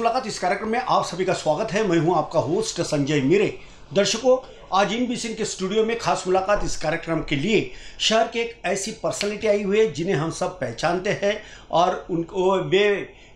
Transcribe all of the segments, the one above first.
मुलाकात इस कार्यक्रम में आप सभी का स्वागत है मैं हूं आपका होस्ट संजय मीरे दर्शकों आज इन बी सिंह के स्टूडियो में खास मुलाकात इस कार्यक्रम के लिए शहर के एक ऐसी पर्सनलिटी आई हुई है जिन्हें हम सब पहचानते हैं और उनको वे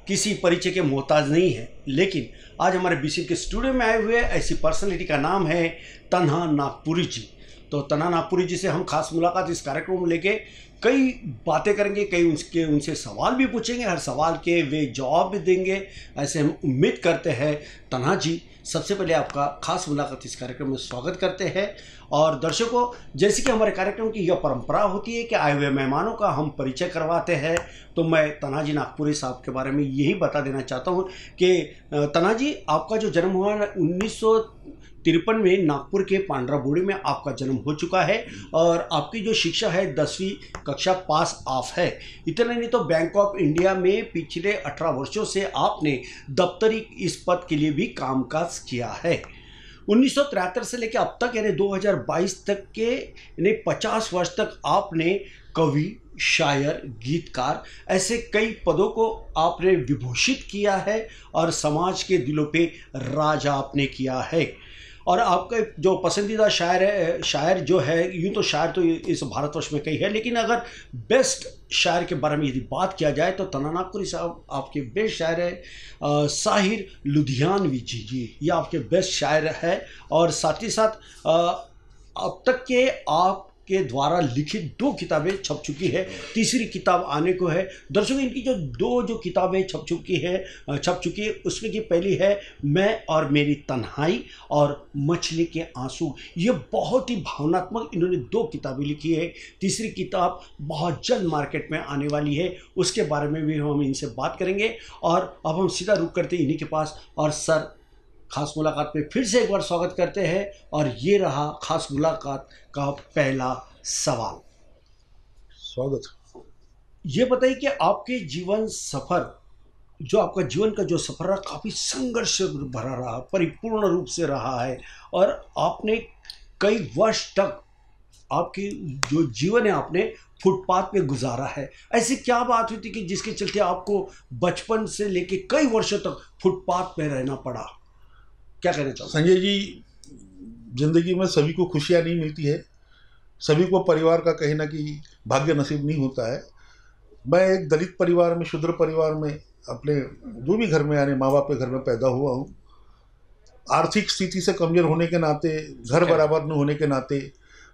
किसी परिचय के मोहताज नहीं है लेकिन आज हमारे बी के स्टूडियो में आए हुए ऐसी पर्सनलिटी का नाम है तन्हा नागपुरी जी तो तन्हा नागपुरी जी से हम खास मुलाकात इस कार्यक्रम में लेके कई बातें करेंगे कई उसके उनसे सवाल भी पूछेंगे हर सवाल के वे जवाब भी देंगे ऐसे हम उम्मीद करते हैं तन्हा जी सबसे पहले आपका खास मुलाकात इस कार्यक्रम में स्वागत करते हैं और दर्शकों जैसे कि हमारे कार्यक्रम की यह परंपरा होती है कि आए हुए मेहमानों का हम परिचय करवाते हैं तो मैं तनाजी नागपुरी साहब के बारे में यही बता देना चाहता हूँ कि तनाजी आपका जो जन्म हुआ है उन्नीस तिरपन में नागपुर के पांड्राबोड़े में आपका जन्म हो चुका है और आपकी जो शिक्षा है दसवीं कक्षा पास ऑफ है इतना नहीं तो बैंक ऑफ इंडिया में पिछले अठारह वर्षों से आपने दफ्तरी इस पद के लिए भी कामकाज किया है उन्नीस से लेकर अब तक यानी 2022 तक के यानी 50 वर्ष तक आपने कवि शायर गीतकार ऐसे कई पदों को आपने विभूषित किया है और समाज के दिलों पे राज आपने किया है और आपका जो पसंदीदा शायर है शायर जो है यूँ तो शायर तो इस भारतवर्ष में कई है लेकिन अगर बेस्ट शायर के बारे में यदि बात किया जाए तो नागपुरी साहब आपके बेस्ट शायर है आ, साहिर लुधियानवी जी जी ये आपके बेस्ट शायर है और साथ ही साथ अब तक के आप के द्वारा लिखित दो किताबें छप चुकी है तीसरी किताब आने को है दर्शकों इनकी जो दो जो किताबें छप चुकी है छप चुकी है उसमें की पहली है मैं और मेरी तन्हाई और मछली के आंसू ये बहुत ही भावनात्मक इन्होंने दो किताबें लिखी है तीसरी किताब बहुत जल्द मार्केट में आने वाली है उसके बारे में भी हम इनसे बात करेंगे और अब हम सीधा रुक करते इन्हीं के पास और सर ख़ास मुलाकात में फिर से एक बार स्वागत करते हैं और ये रहा ख़ास मुलाकात का पहला सवाल स्वागत ये बताइए कि आपके जीवन सफ़र जो आपका जीवन का जो सफ़र रहा काफ़ी संघर्ष भरा रहा परिपूर्ण रूप से रहा है और आपने कई वर्ष तक आपकी जो जीवन है आपने फुटपाथ पे गुजारा है ऐसी क्या बात हुई थी कि जिसके चलते आपको बचपन से लेके कई वर्षों तक फुटपाथ पे रहना पड़ा क्या कहना चाहूँ संजय जी जिंदगी में सभी को खुशियाँ नहीं मिलती है सभी को परिवार का कहीं ना कहीं भाग्य नसीब नहीं होता है मैं एक दलित परिवार में शुद्र परिवार में अपने जो भी घर में यानी माँ बाप के घर में पैदा हुआ हूँ आर्थिक स्थिति से कमजोर होने के नाते घर अच्छा। बराबर न होने के नाते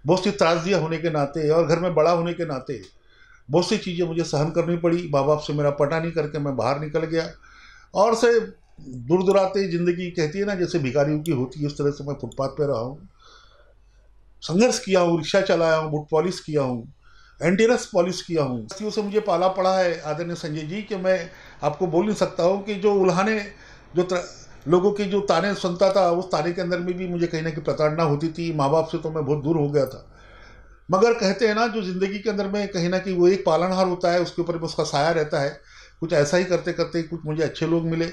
बहुत सी त्रासदियाँ होने के नाते और घर में बड़ा होने के नाते बहुत सी चीज़ें मुझे सहन करनी पड़ी माँ बाप से मेरा पटा नहीं करके मैं बाहर निकल गया और से दूर दुराते ज़िंदगी कहती है ना जैसे भिखारियों की होती है उस तरह से मैं फुटपाथ पर रहा हूँ संघर्ष किया हूँ रिक्शा चलाया हूँ बुट पॉलिश किया हूँ एंटीरस पॉलिश किया हूँ हस्तियों से मुझे पाला पड़ा है आदरणीय संजय जी कि मैं आपको बोल नहीं सकता हूँ कि जो उल्हाने जो लोगों के जो ताने सुनता था उस ताने के अंदर में भी मुझे कहीं ना कहीं प्रताड़ना होती थी माँ बाप से तो मैं बहुत दूर हो गया था मगर कहते हैं ना जो ज़िंदगी के अंदर में कहीं ना कहीं वो एक पालनहार होता है उसके ऊपर उसका साया रहता है कुछ ऐसा ही करते करते कुछ मुझे अच्छे लोग मिले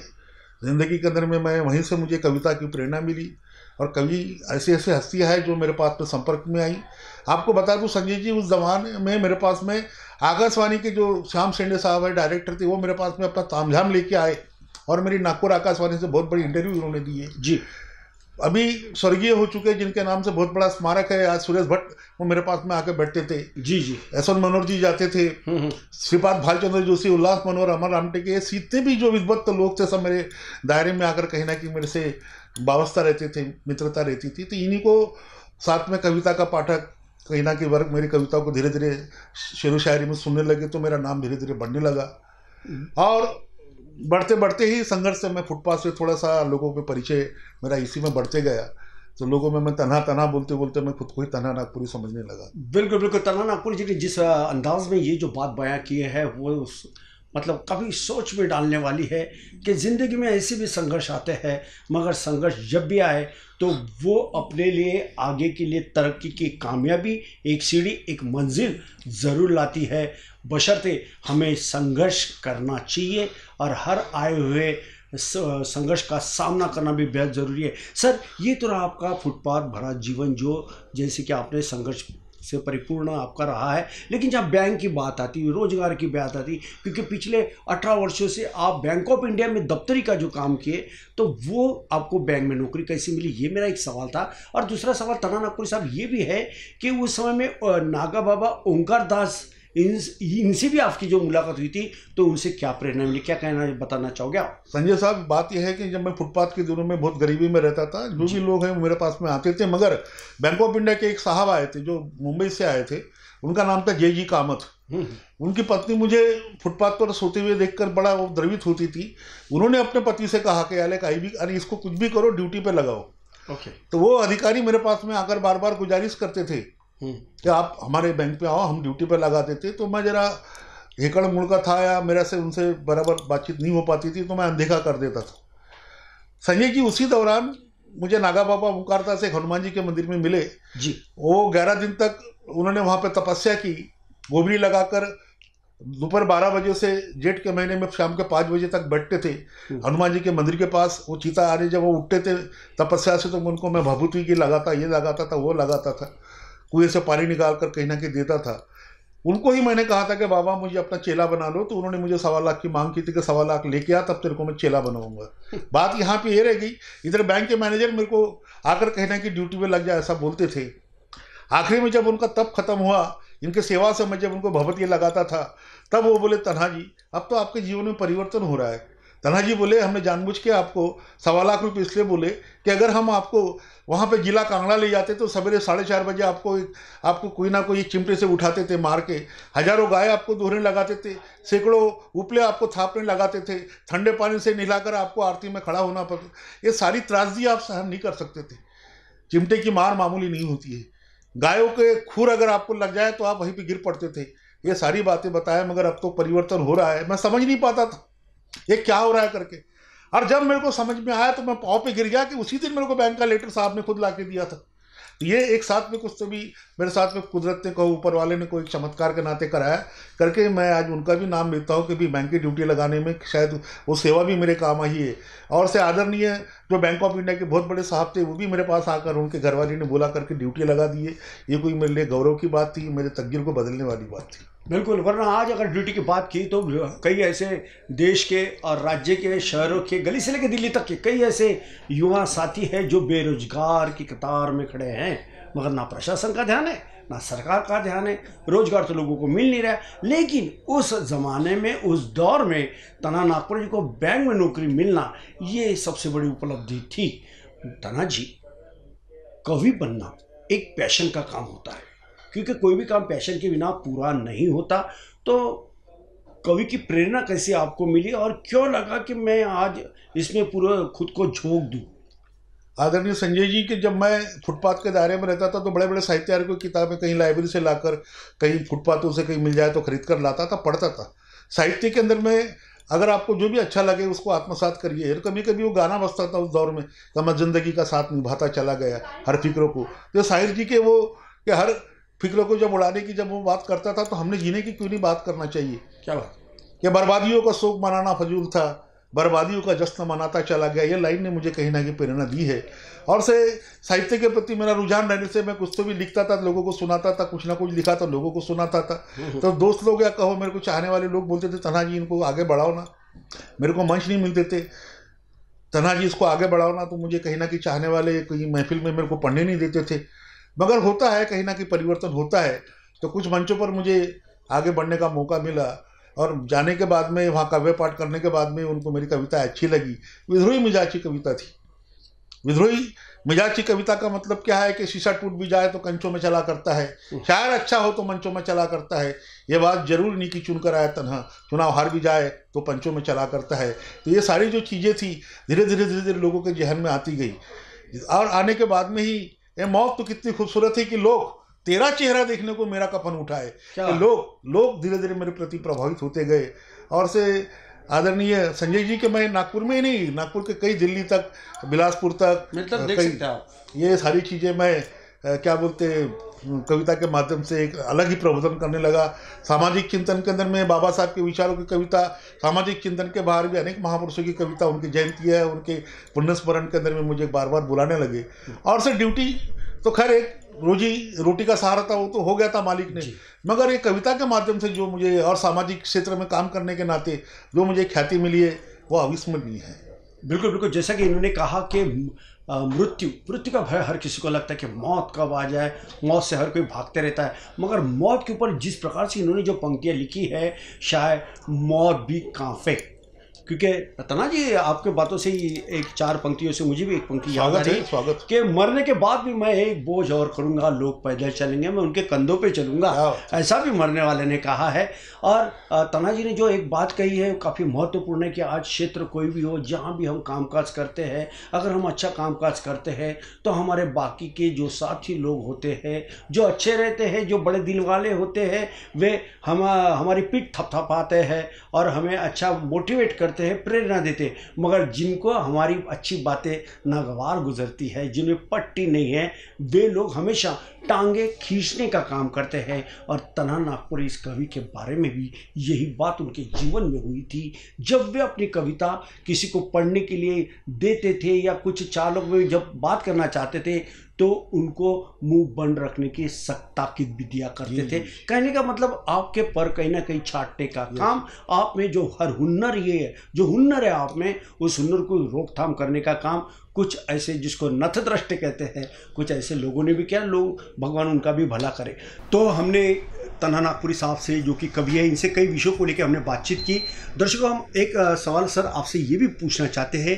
ज़िंदगी के अंदर में मैं वहीं से मुझे कविता की प्रेरणा मिली और कवि ऐसी ऐसी हस्तियाँ हैं जो मेरे पास में संपर्क में आई आपको बता दूँ संजय जी उस जमाने में मेरे पास में आकाशवाणी के जो श्याम शेंडे साहब है डायरेक्टर थे वो मेरे पास में अपना तामझाम लेके आए और मेरी नागपुर आकाशवाणी से बहुत बड़ी इंटरव्यू उन्होंने दी है जी अभी स्वर्गीय हो चुके जिनके नाम से बहुत बड़ा स्मारक है आज सुरेश भट्ट वो मेरे पास में आकर बैठते थे जी जी यशवंत मनोहर जी जाते थे हम्म, हम्म। श्रीपाद भालचंद्र जोशी उल्लास मनोहर अमर रामटेके ये सीते भी जो विद्वत्त लोग थे सब मेरे दायरे में आकर कहीं ना कहीं मेरे से वावस्था रहते थे मित्रता रहती थी तो इन्हीं को साथ में कविता का पाठक कहीं ना कहीं वर्ग मेरी कविता को धीरे धीरे शेर शायरी में सुनने लगे तो मेरा नाम धीरे धीरे बढ़ने लगा हम्म। और बढ़ते बढ़ते ही संघर्ष से मैं फुटपाथ से थोड़ा सा लोगों के परिचय मेरा इसी में बढ़ते गया तो लोगों में मैं तना तना बोलते बोलते मैं खुद को ही तना नागपुरी समझने लगा बिल्कुल बिल्कुल तना नागपुरी जी ने जिस अंदाज में ये जो बात बयां की है वो मतलब काफ़ी सोच में डालने वाली है कि ज़िंदगी में ऐसे भी संघर्ष आते हैं मगर संघर्ष जब भी आए तो वो अपने लिए आगे के लिए तरक्की की कामयाबी एक सीढ़ी एक मंजिल ज़रूर लाती है बशर्ते हमें संघर्ष करना चाहिए और हर आए हुए संघर्ष का सामना करना भी बेहद ज़रूरी है सर ये तो रहा आपका फुटपाथ भरा जीवन जो जैसे कि आपने संघर्ष से परिपूर्ण आपका रहा है लेकिन जहाँ बैंक की बात आती है रोजगार की बात आती क्योंकि पिछले अठारह वर्षों से आप बैंक ऑफ इंडिया में दफ्तरी का जो काम किए तो वो आपको बैंक में नौकरी कैसे मिली ये मेरा एक सवाल था और दूसरा सवाल तना तनानागपुर साहब ये भी है कि उस समय में नागा बाबा ओंकार दास इन इनसे भी आपकी जो मुलाकात हुई थी तो उनसे क्या प्रेरणा मिली क्या कहना बताना चाहोगे आप संजय साहब बात यह है कि जब मैं फुटपाथ के दिनों में बहुत गरीबी में रहता था जो भी लोग हैं मेरे पास में आते थे मगर बैंक ऑफ इंडिया के एक साहब आए थे जो मुंबई से आए थे उनका नाम था जे जी कामत उनकी पत्नी मुझे फुटपाथ पर सोते हुए देखकर बड़ा द्रवित होती थी उन्होंने अपने पति से कहा कि अलग आई भी अरे इसको कुछ भी करो ड्यूटी पे लगाओ okay. तो वो अधिकारी मेरे पास में आकर बार बार गुजारिश करते थे हम्म। कि आप हमारे बैंक पे आओ हम ड्यूटी पर लगा देते तो मैं ज़रा हेकड़ मुड़ का था या मेरा से उनसे बराबर बातचीत नहीं हो पाती थी तो मैं अनदेखा कर देता था संजय जी उसी दौरान मुझे नागा बाबा मुकारता से हनुमान जी के मंदिर में मिले जी वो ग्यारह दिन तक उन्होंने वहाँ पर तपस्या की गोबरी लगाकर दोपहर बारह बजे से जेठ के महीने में शाम के पाँच बजे तक बैठते थे हम्म। हनुमान जी के मंदिर के पास वो चीता आ रही जब वो उठते थे तपस्या से तो उनको मैं भभूति की लगाता ये लगाता था वो लगाता था कुएं से पानी निकाल कर कहीं ना कहीं देता था उनको ही मैंने कहा था कि बाबा मुझे अपना चेला बना लो तो उन्होंने मुझे सवा लाख की मांग की थी कि सवा लाख लेके आ तब तेरे को मैं चेला बनाऊंगा बात यहाँ पे ये रह गई इधर बैंक के मैनेजर मेरे को आकर कहना कि ड्यूटी पे लग जाए ऐसा बोलते थे आखिरी में जब उनका तब खत्म हुआ इनके सेवा से मैं जब उनको भवत लगाता था तब वो बोले तन्हा जी अब तो आपके जीवन में परिवर्तन हो रहा है जी बोले हमने जानबूझ के आपको सवा लाख रुपये इसलिए बोले कि अगर हम आपको वहाँ पे जिला कांगड़ा ले जाते तो सवेरे साढ़े चार बजे आपको एक आपको कोई ना कोई चिमटे से उठाते थे मार के हजारों गाय आपको दोहरे लगाते थे सैकड़ों उपले आपको थापने लगाते थे ठंडे पानी से नहलाकर आपको आरती में खड़ा होना पड़ता ये सारी त्रासदी आप सहन नहीं कर सकते थे चिमटे की मार मामूली नहीं होती है गायों के खुर अगर आपको लग जाए तो आप वहीं पर गिर पड़ते थे ये सारी बातें बताया मगर अब तो परिवर्तन हो रहा है मैं समझ नहीं पाता था ये क्या हो रहा है करके और जब मेरे को समझ में आया तो मैं पाँव पे गिर गया कि उसी दिन मेरे को बैंक का लेटर साहब ने खुद ला के दिया था ये एक साथ में कुछ तो भी मेरे साथ में कुदरत ने कोई ऊपर वाले ने कोई चमत्कार के नाते कराया करके मैं आज उनका भी नाम लेता हूँ कि भी बैंक की ड्यूटी लगाने में शायद वो सेवा भी मेरे काम आई है और से आदरणीय जो बैंक ऑफ इंडिया के बहुत बड़े साहब थे वो भी मेरे पास आकर उनके घरवाली ने बोला करके ड्यूटी लगा दी ये कोई मेरे लिए गौरव की बात थी मेरे तकदीर को बदलने वाली बात थी बिल्कुल वरना आज अगर ड्यूटी की बात की तो कई ऐसे देश के और राज्य के शहरों के गली से लेकर दिल्ली तक के कई ऐसे युवा साथी हैं जो बेरोजगार की कतार में खड़े हैं मगर ना प्रशासन का ध्यान है ना सरकार का ध्यान है रोजगार तो लोगों को मिल नहीं रहा लेकिन उस ज़माने में उस दौर में तना नागपुर जी को बैंक में नौकरी मिलना ये सबसे बड़ी उपलब्धि थी तना जी कवि बनना एक पैशन का काम होता है क्योंकि कोई भी काम पैशन के बिना पूरा नहीं होता तो कवि की प्रेरणा कैसे आपको मिली और क्यों लगा कि मैं आज इसमें पूरा खुद को झोंक दूँ आदरणीय संजय जी के जब मैं फुटपाथ के दायरे में रहता था तो बड़े बड़े साहित्यार की किताबें कहीं लाइब्रेरी से लाकर कहीं फुटपाथों से कहीं मिल जाए तो खरीद कर लाता था पढ़ता था साहित्य के अंदर में अगर आपको जो भी अच्छा लगे उसको आत्मसात करिए और कभी कभी वो गाना बजता था उस दौर में तो मैं ज़िंदगी का साथ निभाता चला गया हर फिक्रों को जो शाहिर जी के वो कि हर फिक्र को जब उड़ाने की जब वो बात करता था तो हमने जीने की क्यों नहीं बात करना चाहिए क्या बात कि बर्बादियों का शोक मनाना फजूल था बर्बादियों का जश्न मनाता चला गया ये लाइन ने मुझे कहीं ना कहीं प्रेरणा दी है और से साहित्य के प्रति मेरा रुझान रहने से मैं कुछ तो भी लिखता था लोगों को सुनाता था कुछ ना कुछ लिखा था लोगों को सुनाता था हम्म। तो दोस्त लोग या कहो मेरे को चाहने वाले लोग बोलते थे तना जी इनको आगे बढ़ाओ ना मेरे को मंच नहीं मिलते थे तना जी इसको आगे बढ़ाओ ना तो मुझे कहीं ना कहीं चाहने वाले कहीं महफिल में मेरे को पढ़ने नहीं देते थे मगर होता है कहीं ना कहीं परिवर्तन होता है तो कुछ मंचों पर मुझे आगे बढ़ने का मौका मिला और जाने के बाद में वहाँ काव्य पाठ करने के बाद में उनको मेरी कविता अच्छी लगी विद्रोही मिजाजी कविता थी विद्रोही मिजाजी कविता का मतलब क्या है कि शीशा टूट भी जाए तो कंचों में चला करता है हम्म। शायर अच्छा हो तो मंचों में चला करता है ये बात जरूर नहीं कि चुनकर आया तनहा चुनाव हार भी जाए तो पंचों में चला करता है तो ये सारी जो चीज़ें थी धीरे धीरे धीरे धीरे लोगों के जहन में आती गई और आने के बाद में ही ये मौत तो कितनी खूबसूरत है कि लोग तेरा चेहरा देखने को मेरा कफन उठाए लोग लोग धीरे धीरे मेरे प्रति प्रभावित होते गए और से आदरणीय संजय जी के मैं नागपुर में ही नहीं नागपुर के कई दिल्ली तक बिलासपुर तक, तक ये सारी चीज़ें मैं क्या बोलते कविता के माध्यम से एक अलग ही प्रबोधन करने लगा सामाजिक चिंतन के अंदर में बाबा साहब के विचारों की कविता सामाजिक चिंतन के बाहर भी अनेक महापुरुषों की कविता उनकी जयंती है उनके पुण्यस्मरण के अंदर में मुझे बार बार बुलाने लगे और सर ड्यूटी तो खैर एक रोजी रोटी का सहारा था वो तो हो गया था मालिक ने मगर ये कविता के माध्यम से जो मुझे और सामाजिक क्षेत्र में काम करने के नाते जो मुझे ख्याति मिली है वो अविस्मरणीय है बिल्कुल बिल्कुल जैसा कि इन्होंने कहा कि मृत्यु मृत्यु का भय हर किसी को लगता है कि मौत कब आ जाए मौत से हर कोई भागते रहता है मगर मौत के ऊपर जिस प्रकार से इन्होंने जो पंक्तियाँ लिखी है शायद मौत भी काफे क्योंकि रतना जी आपके बातों से ही एक चार पंक्तियों से मुझे भी एक पंक्ति याद आ रही स्वागत कि मरने के बाद भी मैं एक बोझ और करूँगा लोग पैदल चलेंगे मैं उनके कंधों पे चलूँगा हाँ। ऐसा भी मरने वाले ने कहा है और तना जी ने जो एक बात कही है काफ़ी महत्वपूर्ण है कि आज क्षेत्र कोई भी हो जहाँ भी हम कामकाज करते हैं अगर हम अच्छा कामकाज करते हैं तो हमारे बाकी के जो साथी लोग होते हैं जो अच्छे रहते हैं जो बड़े दिल वाले होते हैं वे हम हमारी पीठ थपथपाते हैं और हमें अच्छा मोटिवेट करते करते हैं प्रेरणा देते हैं मगर जिनको हमारी अच्छी बातें नागवार गुजरती है जिन्हें पट्टी नहीं है वे लोग हमेशा टांगे खींचने का काम करते हैं और तना नागपुर इस कवि के बारे में भी यही बात उनके जीवन में हुई थी जब वे अपनी कविता किसी को पढ़ने के लिए देते थे या कुछ चालक में जब बात करना चाहते थे तो उनको मुंह बंद रखने की सख्त की भी दिया करते थे कहने का मतलब आपके पर कहीं ना कहीं छाटने का काम आप में जो हर हुनर ये है जो हुनर है आप में उस हुनर को रोकथाम करने का काम कुछ ऐसे जिसको नथ दृष्टि कहते हैं कुछ ऐसे लोगों ने भी किया लोग भगवान उनका भी भला करे तो हमने तन्हा नागपुरी साहब से जो कि कवि है इनसे कई विषयों को लेकर हमने बातचीत की दर्शकों हम एक सवाल सर आपसे ये भी पूछना चाहते हैं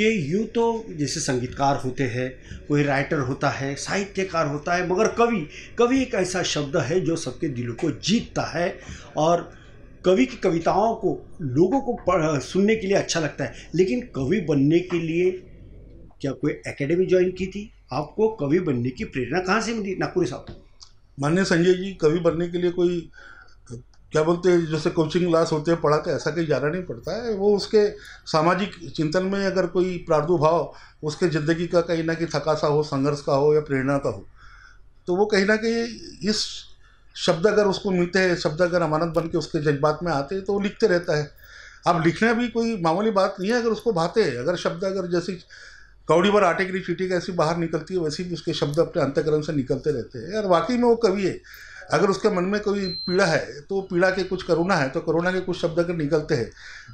कि यूँ तो जैसे संगीतकार होते हैं कोई राइटर होता है साहित्यकार होता है मगर कवि कवि एक ऐसा शब्द है जो सबके दिलों को जीतता है और कवि की कविताओं को लोगों को सुनने के लिए अच्छा लगता है लेकिन कवि बनने के लिए क्या कोई एकेडमी ज्वाइन की थी आपको कवि बनने की प्रेरणा कहाँ से मिली नागपुरी साहब मान्य संजय जी कवि बनने के लिए कोई क्या बोलते हैं जैसे कोचिंग क्लास होते हैं पढ़ा के ऐसा कहीं जाना नहीं पड़ता है वो उसके सामाजिक चिंतन में अगर कोई प्रादुर्भाव उसके ज़िंदगी का कहीं ना कहीं थकासा हो संघर्ष का हो या प्रेरणा का हो तो वो कहीं ना कहीं इस शब्द अगर उसको मिलते हैं शब्द अगर अमानत बन के उसके जज्बात में आते हैं तो वो लिखते रहता है अब लिखना भी कोई मामूली बात नहीं है अगर उसको भाते हैं अगर शब्द अगर जैसे कौड़ी पर आटे की चीटी कैसी बाहर निकलती है वैसे भी उसके शब्द अपने अंतकरण से निकलते रहते हैं और वाकई में वो कवि है अगर उसके मन में कोई पीड़ा है तो पीड़ा के कुछ करुणा है तो करुणा के कुछ शब्द अगर निकलते हैं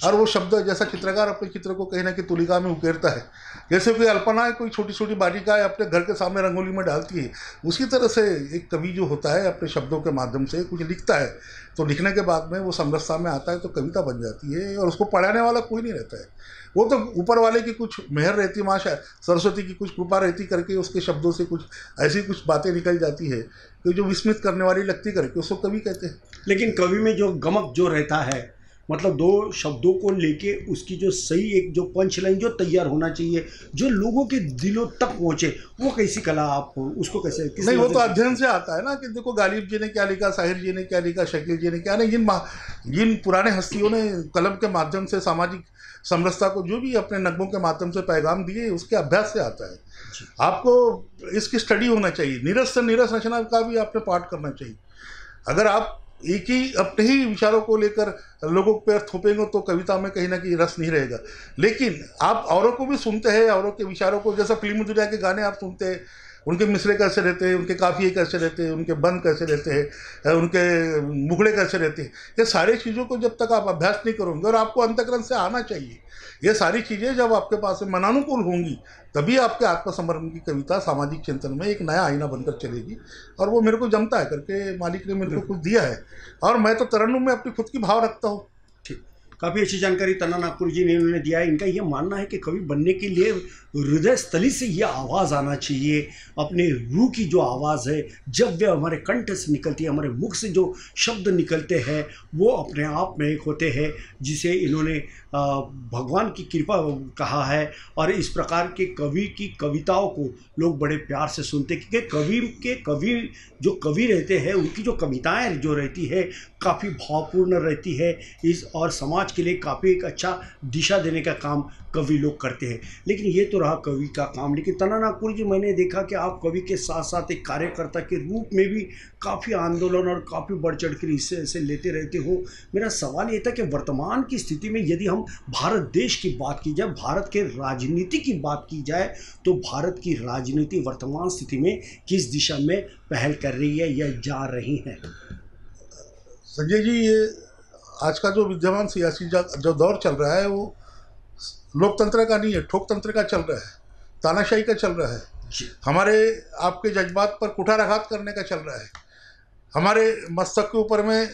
और वो शब्द जैसा चित्रकार अपने चित्र को कहीं ना कहीं तुलिका में उकेरता है जैसे कोई अल्पना है कोई छोटी छोटी बालिकाएं अपने घर के सामने रंगोली में डालती है उसी तरह से एक कवि जो होता है अपने शब्दों के माध्यम से कुछ लिखता है तो लिखने के बाद में वो समरसता में आता है तो कविता बन जाती है और उसको पढ़ाने वाला कोई नहीं रहता है वो तो ऊपर वाले की कुछ मेहर रहती माँ सरस्वती की कुछ कृपा रहती करके उसके शब्दों से कुछ ऐसी कुछ बातें निकल जाती है कि जो विस्मित करने वाली लगती करके उसको कवि कहते हैं लेकिन कवि में जो गमक जो रहता है मतलब दो शब्दों को लेके उसकी जो सही एक जो पंच लाइन जो तैयार होना चाहिए जो लोगों के दिलों तक पहुंचे वो कैसी कला आप उसको कैसे नहीं वो तो अध्ययन से आता है ना कि देखो गालिब जी ने क्या लिखा साहिर जी ने क्या लिखा शकील जी ने क्या नहीं जिन जिन पुराने हस्तियों ने कलम के माध्यम से सामाजिक समरसता को जो भी अपने नगमों के माध्यम से पैगाम दिए उसके अभ्यास से आता है आपको इसकी स्टडी होना चाहिए निरस से निरस रचना का भी आपने पाठ करना चाहिए अगर आप एक ही अपने ही विचारों को लेकर लोगों पर थोपेंगे तो कविता में कहीं ना कहीं रस नहीं रहेगा लेकिन आप औरों को भी सुनते हैं औरों के विचारों को जैसा फिल्म दुनिया के गाने आप सुनते हैं उनके मिसरे कैसे रहते हैं उनके काफ़िए कैसे रहते हैं उनके बंद कैसे रहते हैं उनके मुगड़े कैसे रहते हैं ये सारी चीज़ों को जब तक आप अभ्यास नहीं करोगे और आपको अंतकरण से आना चाहिए ये सारी चीज़ें जब आपके पास मनानुकूल होंगी तभी आपके आत्मसमर्पण की कविता सामाजिक चिंतन में एक नया आईना बनकर चलेगी और वो मेरे को जमता है करके मालिक ने मेरे को कुछ दिया है और मैं तो तरन्नुम में अपनी खुद की भाव रखता हूँ काफ़ी अच्छी जानकारी तना नागपुर जी ने उन्होंने दिया है इनका ये मानना है कि कवि बनने के लिए हृदय स्थली से ये आवाज़ आना चाहिए अपने रूह की जो आवाज़ है जब वे हमारे कंठ से निकलती है हमारे मुख से जो शब्द निकलते हैं वो अपने आप में एक होते हैं जिसे इन्होंने भगवान की कृपा कहा है और इस प्रकार के कवि की कविताओं को लोग बड़े प्यार से सुनते क्योंकि कवि के कवि जो कवि रहते हैं उनकी जो कविताएं जो रहती है काफ़ी भावपूर्ण रहती है इस और समाज के लिए काफ़ी एक अच्छा दिशा देने का काम कवि लोग करते हैं लेकिन ये तो रहा कवि का काम लेकिन तना नागपुर जी मैंने देखा कि आप कवि के साथ साथ एक कार्यकर्ता के रूप में भी काफ़ी आंदोलन और काफ़ी बढ़ चढ़ कर हिस्से से लेते रहते हो मेरा सवाल ये था कि वर्तमान की स्थिति में यदि हम भारत देश की बात की जाए भारत के राजनीति की बात की जाए तो भारत की राजनीति वर्तमान स्थिति में किस दिशा में पहल कर रही है या जा रही है संजय जी ये आज का जो विद्यमान सियासी जो दौर चल रहा है वो लोकतंत्र का नहीं है ठोकतंत्र का चल रहा है तानाशाही का चल रहा है हमारे आपके जज्बात पर कुठाराघात करने का चल रहा है हमारे मस्तक के ऊपर में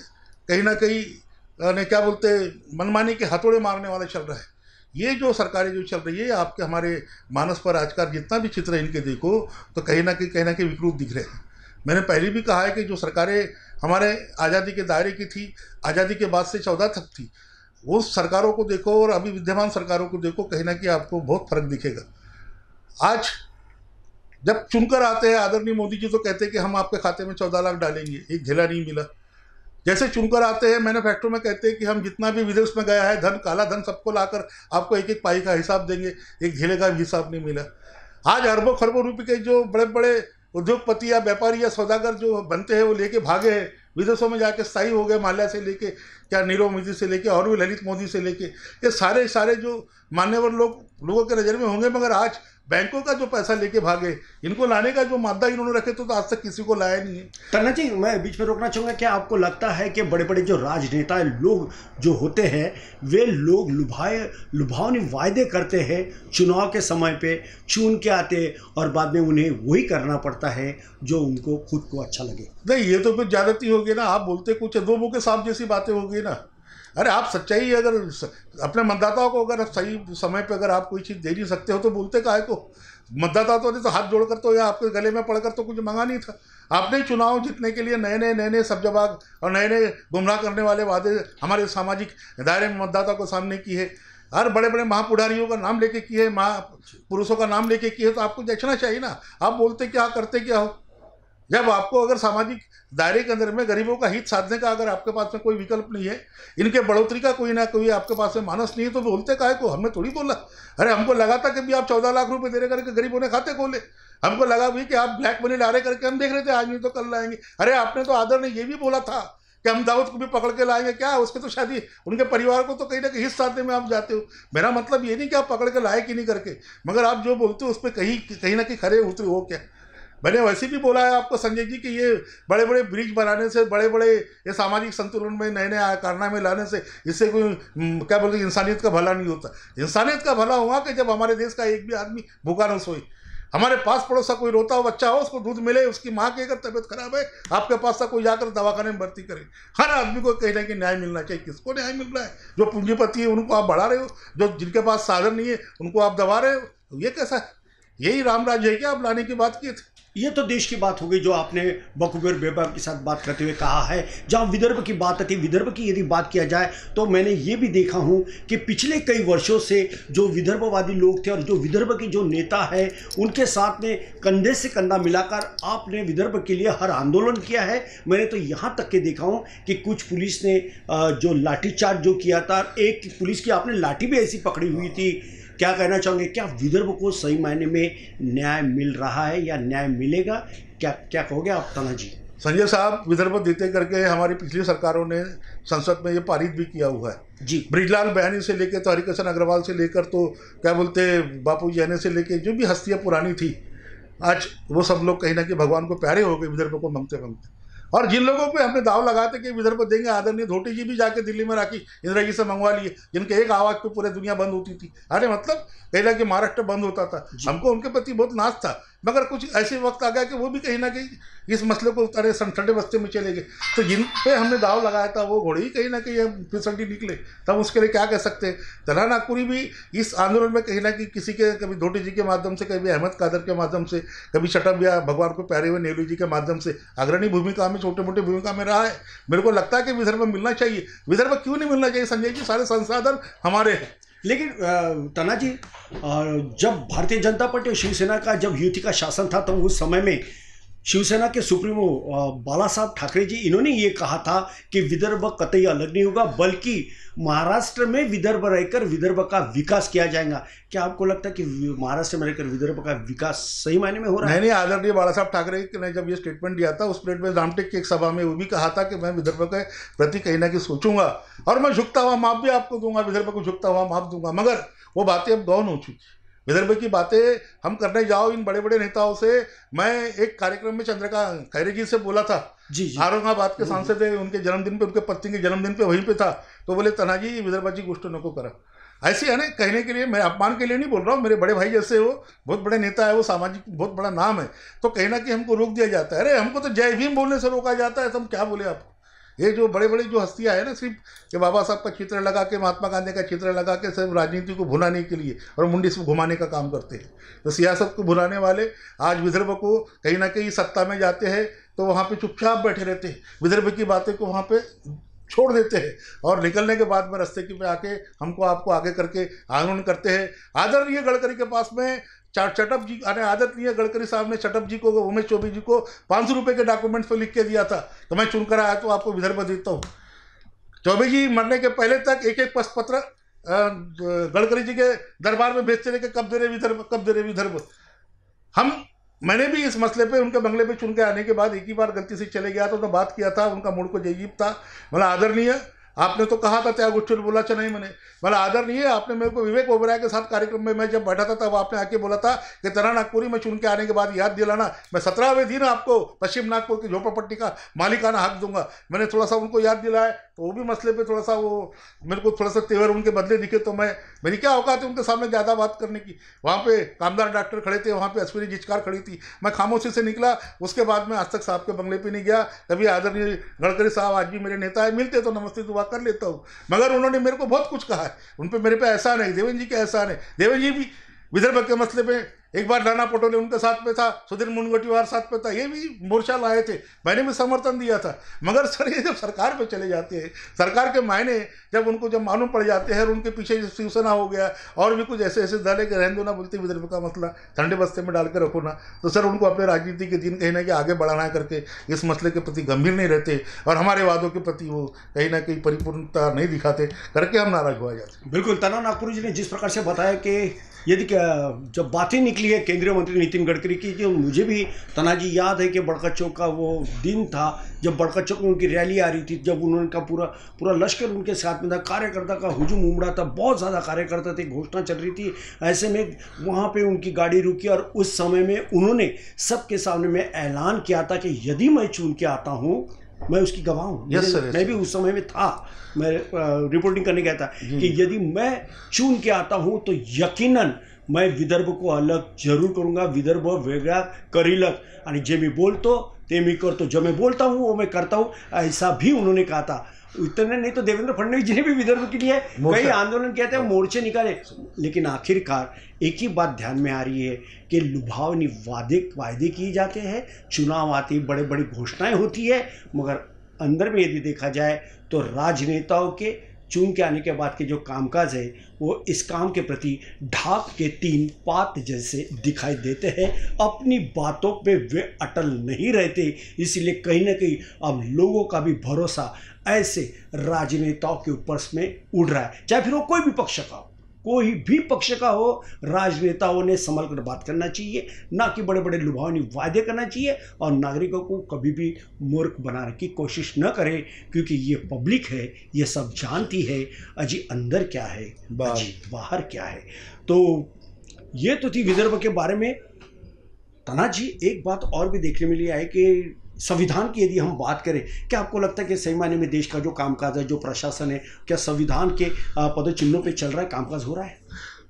कहीं ना कहीं ने क्या बोलते मनमानी के हथौड़े मारने वाला चल रहा है ये जो सरकारें जो चल रही है आपके हमारे मानस पर आजकल जितना भी चित्र इनके देखो तो कहीं ना कहीं कहीं ना कहीं विकरूप दिख रहे हैं मैंने पहले भी कहा है कि जो सरकारें हमारे आज़ादी के दायरे की थी आज़ादी के बाद से चौदह तक थी वो सरकारों को देखो और अभी विद्यमान सरकारों को देखो कहीं ना कहीं आपको बहुत फर्क दिखेगा आज जब चुनकर आते हैं आदरणीय मोदी जी तो कहते हैं कि हम आपके खाते में चौदह लाख डालेंगे एक झेला नहीं मिला जैसे चुनकर आते हैं मैन्युफैक्चरों में कहते हैं कि हम जितना भी विदेश में गया है धन काला धन सबको लाकर आपको एक एक पाई का हिसाब देंगे एक झेले का भी हिसाब नहीं मिला आज अरबों खरबों रुपये के जो बड़े बड़े उद्योगपति या व्यापारी या सौदागर जो बनते हैं वो लेके भागे हैं विदेशों में जाके स्थायी हो गए माल्या से लेके क्या नीरव मोदी से लेके और भी ललित मोदी से लेके ये सारे सारे जो मान्यवर लोग लोगों के नज़र में होंगे मगर आज बैंकों का जो पैसा लेके भागे इनको लाने का जो मादा इन्होंने रखे तो, तो आज तक किसी को लाया नहीं है टन्ना जी मैं बीच में रोकना चाहूँगा क्या आपको लगता है कि बड़े बड़े जो राजनेता लोग जो होते हैं वे लोग लुभाए लुभावनी वायदे करते हैं चुनाव के समय पे चुन के आते और बाद में उन्हें वही करना पड़ता है जो उनको खुद को अच्छा लगे नहीं ये तो फिर ज़्यादती होगी ना आप बोलते कुछ दो के साहब जैसी बातें होगी ना अरे आप सच्चाई अगर अपने मतदाताओं को अगर आप सही समय पर अगर आप कोई चीज़ दे नहीं सकते हो तो बोलते का है को मतदाता तो नहीं तो हाथ जोड़कर तो या आपके गले में पड़कर तो कुछ मंगा नहीं था आपने ही चुनाव जीतने के लिए नए नए नए नए सब जवाब और नए नए गुमराह करने वाले वादे हमारे सामाजिक दायरे में मतदाता को सामने की है हर बड़े बड़े महापुढ़ारियों का नाम लेके किए महापुरुषों का नाम लेके किए तो आपको देखना चाहिए ना आप बोलते क्या करते क्या हो जब आपको अगर सामाजिक दायरे के अंदर में गरीबों का हित साधने का अगर आपके पास में कोई विकल्प नहीं है इनके बढ़ोतरी का कोई ना कोई आपके पास में मानस नहीं है तो बोलते का है को हमने थोड़ी बोला अरे हमको लगा था कि भी आप चौदह लाख रुपए दे रहे करके गरीबों ने खाते खोले हमको लगा भी कि आप ब्लैक मनी ला रहे करके हम देख रहे थे आज नहीं तो कल लाएंगे अरे आपने तो आदर ने ये भी बोला था कि हम दाऊद को भी पकड़ के लाएंगे क्या उसके तो शादी उनके परिवार को तो कहीं ना कहीं हिस्सा साधने में आप जाते हो मेरा मतलब ये नहीं कि आप पकड़ के लाए कि नहीं करके मगर आप जो बोलते हो उस पर कहीं कहीं ना कहीं खड़े उतरे हो क्या भले वैसे भी बोला है आपको संजय जी कि ये बड़े बड़े ब्रिज बनाने से बड़े बड़े ये सामाजिक संतुलन में नए नए में लाने से इससे कोई हम्म, क्या बोलते इंसानियत का भला नहीं होता इंसानियत का भला हुआ कि जब हमारे देश का एक भी आदमी भूखा न सोई हमारे पास पड़ोसा कोई रोता हो बच्चा हो उसको दूध मिले उसकी माँ की अगर तबीयत खराब है आपके पास तक कोई जाकर दवाखाने में भर्ती करे हर आदमी को कहीं ना कहीं न्याय मिलना चाहिए किसको न्याय मिल रहा है जो पूंजीपति है उनको आप बढ़ा रहे हो जो जिनके पास साधन नहीं है उनको आप दबा रहे हो ये कैसा है यही राम राज्य है क्या आप लाने की बात किए थे ये तो देश की बात हो गई जो आपने बकुबेर बेबा के साथ बात करते हुए कहा है जहाँ विदर्भ की बात आती है विदर्भ की यदि बात किया जाए तो मैंने ये भी देखा हूँ कि पिछले कई वर्षों से जो विदर्भवादी लोग थे और जो विदर्भ के जो नेता है उनके साथ में कंधे से कंधा मिलाकर आपने विदर्भ के लिए हर आंदोलन किया है मैंने तो यहाँ तक के देखा हूँ कि कुछ पुलिस ने जो लाठीचार्ज जो किया था एक पुलिस की आपने लाठी भी ऐसी पकड़ी हुई थी क्या कहना चाहोगे क्या विदर्भ को सही मायने में न्याय मिल रहा है या न्याय मिलेगा क्या क्या कहोगे आप ताना जी संजय साहब विदर्भ देते करके हमारी पिछली सरकारों ने संसद में ये पारित भी किया हुआ है जी ब्रिजलाल बहनी से लेकर तो हरिकृष्ण अग्रवाल से लेकर तो क्या बोलते बापू जैन से लेकर जो भी हस्तियाँ पुरानी थी आज वो सब लोग कहीं ना कहीं भगवान को प्यारे हो गए विदर्भ को मंगते मंगते और जिन लोगों पे हमने दाव लगाते कि विदर्भ देंगे आदरणीय धोटी जी भी जाके दिल्ली में राखी इंदिरा जी से मंगवा लिए जिनके एक आवाज पे पूरी दुनिया बंद होती थी अरे मतलब कहला कि महाराष्ट्र बंद होता था हमको उनके प्रति बहुत नाश था मगर कुछ ऐसे वक्त आ गया कि वो भी कहीं ना कहीं इस मसले को उतारे संठे बस्ते में चले गए तो जिन पे हमने दाव लगाया था वो घोड़े ही कहीं ना कहीं फिसलटी निकले तब उसके लिए क्या कह सकते हैं तला नागपुरी भी इस आंदोलन में कहीं ना कहीं किसी के कभी धोटी जी के माध्यम से कभी अहमद कादर के माध्यम से कभी छठम या भगवान को प्यारे हुए नेहरू जी के माध्यम से अग्रणी भूमिका में छोटे मोटे भूमिका में रहा है मेरे को लगता है कि विदर्भ मिलना चाहिए विदर्भ क्यों नहीं मिलना चाहिए संजय जी सारे संसाधन हमारे हैं लेकिन तना जी जब भारतीय जनता पार्टी और शिवसेना का जब युति का शासन था तो उस समय में शिवसेना के सुप्रीमो बाला साहब ठाकरे जी इन्होंने ये कहा था कि विदर्भ कतई अलग नहीं होगा बल्कि महाराष्ट्र में विदर्भ रहकर विदर्भ का विकास किया जाएगा क्या आपको लगता है कि महाराष्ट्र में रहकर विदर्भ का विकास सही मायने में हो रहा है नहीं आदरणीय बाला साहब ठाकरे ने जब ये स्टेटमेंट दिया था उस प्लेट में रामटेक की एक सभा में वो भी कहा था कि मैं विदर्भ के प्रति कहीं ना कहीं सोचूंगा और मैं झुकता हुआ माप भी आपको दूंगा विदर्भ को झुकता हुआ माप दूंगा मगर वो बातें अब गौन हो चुकी विदर्भ की बातें हम करने जाओ इन बड़े बड़े नेताओं से मैं एक कार्यक्रम में चंद्रका खैरे जी से बोला था जी जी औरंगाबाद के सांसद है उनके जन्मदिन पे उनके पत्नी के जन्मदिन पे वहीं पे था तो बोले तना जी विदर्भाची गोष्ट नको करा ऐसे है ना कहने के लिए मैं अपमान के लिए नहीं बोल रहा हूँ मेरे बड़े भाई जैसे वो बहुत बड़े नेता है वो सामाजिक बहुत बड़ा नाम है तो कहना कि हमको रोक दिया जाता है अरे हमको तो जय भीम बोलने से रोका जाता है तो हम क्या बोले आपको ये जो बड़े बड़े जो हस्तियाँ हैं ना सिर्फ कि बाबा साहब का चित्र लगा के महात्मा गांधी का चित्र लगा के सिर्फ राजनीति को भुलाने के लिए और मुंडी से घुमाने का काम करते हैं तो सियासत को भुलाने वाले आज विदर्भ को कहीं ना कहीं सत्ता में जाते हैं तो वहाँ पर चुपचाप बैठे रहते हैं विदर्भ की बातें को वहाँ पर छोड़ देते हैं और निकलने के बाद में रस्ते के पे आके हमको आपको आगे करके आंदोलन करते हैं आदरणीय गडकरी के पास में चटप जी अरे आदत नहीं है गडकरी साहब ने चटप जी को उमेश चौबे जी को पाँच सौ रुपये के डॉक्यूमेंट्स पर लिख के दिया था तो मैं चुनकर आया तो आपको विदर्भ देता हूँ चौबे जी मरने के पहले तक एक एक पत्र गडकरी जी के दरबार में भेजते रहे कि कब दे रहे विदर्भ कब दे रहे विदर्भ हम मैंने भी इस मसले पे उनके बंगले पे चुन के आने के बाद एक ही बार गलती से चले गया तो उन्होंने बात किया था उनका मूड को जयजीब था मतलब आदरणीय आपने तो कहा था त्या बोला बोलायचं अच्छा नहीं मैंने मेरा आदर नहीं है आपने मेरे को विवेक ओबराय के साथ कार्यक्रम में मैं जब बैठा था तब आपने आके बोला था कि तरह नागपुरी में चुन के आने के बाद याद दिलाना मैं सत्रहवें दिन आपको पश्चिम नागपुर की झोपड़पट्टी का मालिकाना हक दूंगा मैंने थोड़ा सा उनको याद दिलाया तो वो भी मसले पर थोड़ा सा वो मेरे को थोड़ा सा तेवर उनके बदले दिखे तो मैं मेरी क्या औकात है उनके सामने ज़्यादा बात करने की वहाँ पर कामदार डॉक्टर खड़े थे वहाँ पे अश्विनी जिचकार खड़ी थी मैं खामोशी से निकला उसके बाद मैं आज तक साहब के बंगले पर नहीं गया तभी आदरणीय गडकरी साहब आज भी मेरे नेता है मिलते तो नमस्ते दुआ कर लेता हूँ मगर उन्होंने मेरे को बहुत कुछ कहा है उन पर मेरे पे एहसान है देवेंद्र जी के एहसान है देवेंद्र जी भी विदर्भ के मसले पर एक बार नाना पटोले उनके साथ पे था सुधीर मुनगटीवार साथ पे था ये भी मोर्चा लाए थे मैंने भी समर्थन दिया था मगर सर ये जब सरकार पे चले जाते हैं सरकार के मायने जब उनको जब मालूम पड़ जाते हैं और उनके पीछे शिवसेना हो गया और भी कुछ ऐसे ऐसे दल है कि दो ना बोलते विदर्भ का मसला ठंडे बस्ते में डाल के रखो ना तो सर उनको अपने राजनीति के दिन कहीं ना कहीं आगे बढ़ाना करके इस मसले के प्रति गंभीर नहीं रहते और हमारे वादों के प्रति वो कहीं ना कहीं परिपूर्णता नहीं दिखाते करके हम नाराज हुआ जाते बिल्कुल तना नागपुरी जी ने जिस प्रकार से बताया कि यदि जब बातें निकली लिए केंद्रीय मंत्री नितिन गडकरी की जो मुझे भी तनाजी याद है कि बड़का चौक का वो दिन था जब बड़का चौक में उनकी रैली आ रही थी जब उन्होंने का पूरा पूरा लश्कर उनके साथ में था कार्यकर्ता का हुजूम उमड़ा था बहुत ज़्यादा कार्यकर्ता थे घोषणा चल रही थी ऐसे में वहाँ पर उनकी गाड़ी रुकी और उस समय में उन्होंने सबके सामने में ऐलान किया था कि यदि मैं चुन के आता हूँ मैं उसकी गवाह हूँ yes, yes, मैं भी उस समय में था मैं रिपोर्टिंग करने गया था कि यदि मैं चुन के आता हूँ तो यकीनन मैं विदर्भ को अलग जरूर करूंगा विदर्भ वेगळा लग आणि जे मी बोलतो ते मी करतो जो मैं बोलता हूँ वो मैं करता हूँ ऐसा भी उन्होंने कहा था इतने नहीं तो देवेंद्र फडणवीस जी ने भी विदर्भ के लिए कई आंदोलन किया था मोर्चे निकाले लेकिन आखिरकार एक ही बात ध्यान में आ रही है कि लुभावनी वादे वायदे किए जाते हैं चुनाव आते बड़े बड़ी घोषणाएं होती है मगर अंदर में यदि देखा जाए तो राजनेताओं के चुन के आने के बाद के जो कामकाज है वो इस काम के प्रति ढाक के तीन पात जैसे दिखाई देते हैं अपनी बातों पे वे अटल नहीं रहते इसलिए कहीं ना कहीं अब लोगों का भी भरोसा ऐसे राजनेताओं के ऊपर में उड़ रहा है चाहे फिर वो कोई भी पक्ष का हो कोई भी पक्ष का हो राजनेताओं ने संभल कर बात करना चाहिए ना कि बड़े बड़े लुभावनी वायदे करना चाहिए और नागरिकों को कभी भी मूर्ख बनाने की कोशिश न करें क्योंकि ये पब्लिक है ये सब जानती है अजी अंदर क्या है अजी बाहर क्या है तो ये तो थी विदर्भ के बारे में तना जी एक बात और भी देखने मिली है कि संविधान की यदि हम बात करें क्या आपको लगता है कि सही मायने में देश का जो कामकाज है जो प्रशासन है क्या संविधान के पदचिन्हों पर चल रहा है कामकाज हो रहा है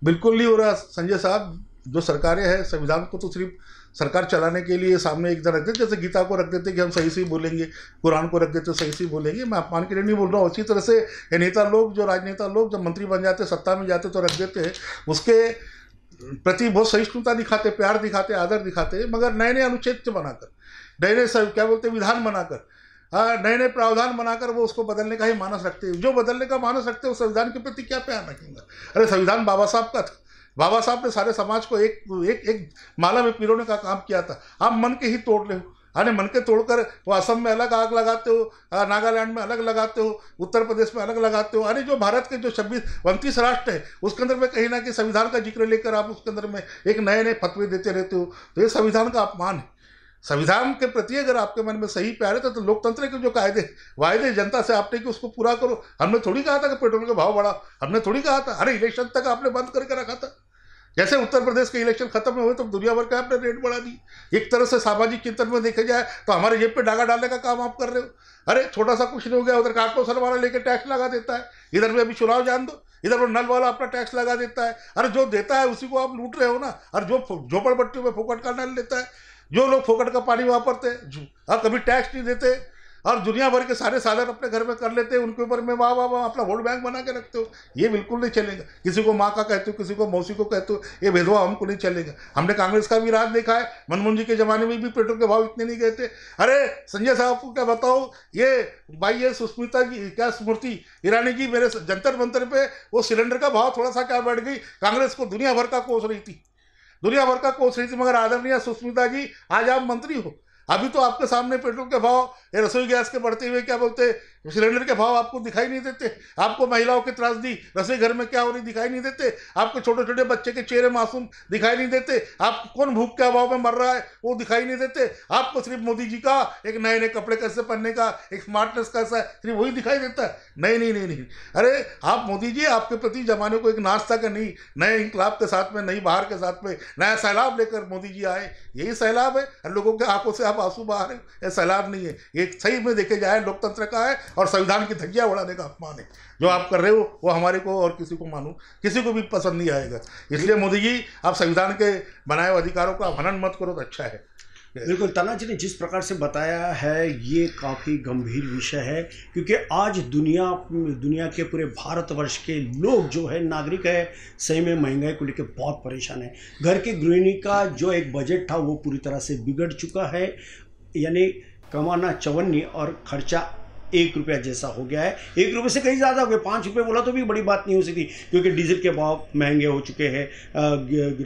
बिल्कुल नहीं हो रहा संजय साहब जो सरकारें हैं संविधान को तो सिर्फ सरकार चलाने के लिए सामने एक तरह रखते जैसे गीता को रख देते कि हम सही से बोलेंगे कुरान को रख देते सही से बोलेंगे मैं अपमान के लिए नहीं बोल रहा हूँ उसी तरह से ये नेता लोग जो राजनेता लोग जब मंत्री बन जाते सत्ता में जाते तो रख देते हैं उसके प्रति बहुत सहिष्णुता दिखाते प्यार दिखाते आदर दिखाते मगर नए नए अनुच्छेद बनाकर नए नए क्या बोलते हैं विधान बनाकर हाँ, नए नए प्रावधान बनाकर वो उसको बदलने का ही मानस रखते हैं जो बदलने का मानस रखते हैं उस संविधान के प्रति क्या प्यार रखेंगे अरे संविधान बाबा साहब का था बाबा साहब ने सारे समाज को एक एक एक माला में पिरोने का काम किया था आप मन के ही तोड़ रहे हो अरे मन के तोड़कर वो असम में अलग आग लगाते हो नागालैंड में अलग लगाते हो उत्तर प्रदेश में अलग लगाते हो अरे जो भारत के जो छब्बीस उनतीस राष्ट्र है उसके अंदर में कहीं ना कहीं संविधान का जिक्र लेकर आप उसके अंदर में एक नए नए फतवे देते रहते हो तो ये संविधान का अपमान है संविधान के प्रति अगर आपके मन में सही प्यार है तो, तो लोकतंत्र के जो कायदे वायदे जनता से आपने कि उसको पूरा करो हमने थोड़ी कहा था कि पेट्रोल का भाव बढ़ा हमने थोड़ी कहा था अरे इलेक्शन तक आपने बंद करके रखा था जैसे उत्तर प्रदेश के इलेक्शन खत्म हुए तो दुनिया भर के आपने रेट बढ़ा दी एक तरह से सामाजिक चिंतन में देखा जाए तो हमारे जेब पे डागा डालने का काम आप कर रहे हो अरे छोटा सा कुछ नहीं हो गया उधर सर वाला लेकर टैक्स लगा देता है इधर में अभी चुनाव जान दो इधर वो नल वाला अपना टैक्स लगा देता है अरे जो देता है उसी को आप लूट रहे हो ना अरे जो झोपड़पट्टी में फोकट का नल लेता है जो लोग फोकट का पानी वापरते और हाँ, कभी टैक्स नहीं देते और हाँ, दुनिया भर के सारे साधन अपने घर में कर लेते उनके ऊपर में वाह वाह वाह अपना वोट बैंक बना के रखते हो ये बिल्कुल नहीं चलेगा किसी को माँ का कहते हो किसी को मौसी को कहते हो ये भेदभाव हमको नहीं चलेगा हमने कांग्रेस का भी राज देखा है मनमोहन जी के ज़माने में भी पेट्रोल के भाव इतने नहीं गए थे अरे संजय साहब को क्या बताओ ये भाई ये सुस्मिता जी क्या स्मृति ईरानी जी मेरे जंतर मंतर पर वो सिलेंडर का भाव थोड़ा सा क्या बढ़ गई कांग्रेस को दुनिया भर का कोस रही थी दुनिया भर का कोर्स रही थी मगर आदरणीय सुष्मिता जी आज आप मंत्री हो अभी तो आपके सामने पेट्रोल के भाव रसोई गैस के बढ़ते हुए क्या बोलते सिलेंडर के भाव आपको दिखाई नहीं देते आपको महिलाओं की त्रासदी रसोई घर में क्या हो रही दिखाई नहीं देते आपको छोटे छोटे बच्चे के चेहरे मासूम दिखाई नहीं देते आप कौन भूख के अभाव में मर रहा है वो दिखाई नहीं देते आपको सिर्फ मोदी जी का एक नए नए कपड़े कैसे पहनने का एक स्मार्टनेस कैसा है सिर्फ वही दिखाई देता है नहीं नहीं नहीं नहीं अरे आप मोदी जी आपके प्रति जमाने को एक नाश्ता का नहीं नए इंकलाब के साथ में नई बाहर के साथ में नया सैलाब लेकर मोदी जी आए यही सैलाब है लोगों के आंखों से आप आंसू बहा रहे सैलाब नहीं है ये सही में देखे जाए लोकतंत्र का है और संविधान की धज्जियाँ उड़ाने का अपमान है जो आप कर रहे हो वो हमारे को और किसी को मानू किसी को भी पसंद नहीं आएगा इसलिए मोदी जी आप संविधान के बनाए हुए अधिकारों का हनन मत करो तो अच्छा है बिल्कुल तना जी ने जिस प्रकार से बताया है ये काफ़ी गंभीर विषय है क्योंकि आज दुनिया दुनिया के पूरे भारतवर्ष के लोग जो है नागरिक है सही में महंगाई को लेकर बहुत परेशान है घर के गृहिणी का जो एक बजट था वो पूरी तरह से बिगड़ चुका है यानी कमाना चवन्नी और खर्चा एक रुपया जैसा हो गया है एक रुपये से कहीं ज़्यादा हो गया पाँच रुपये बोला तो भी बड़ी बात नहीं हो सकती क्योंकि डीजल के भाव महंगे हो चुके हैं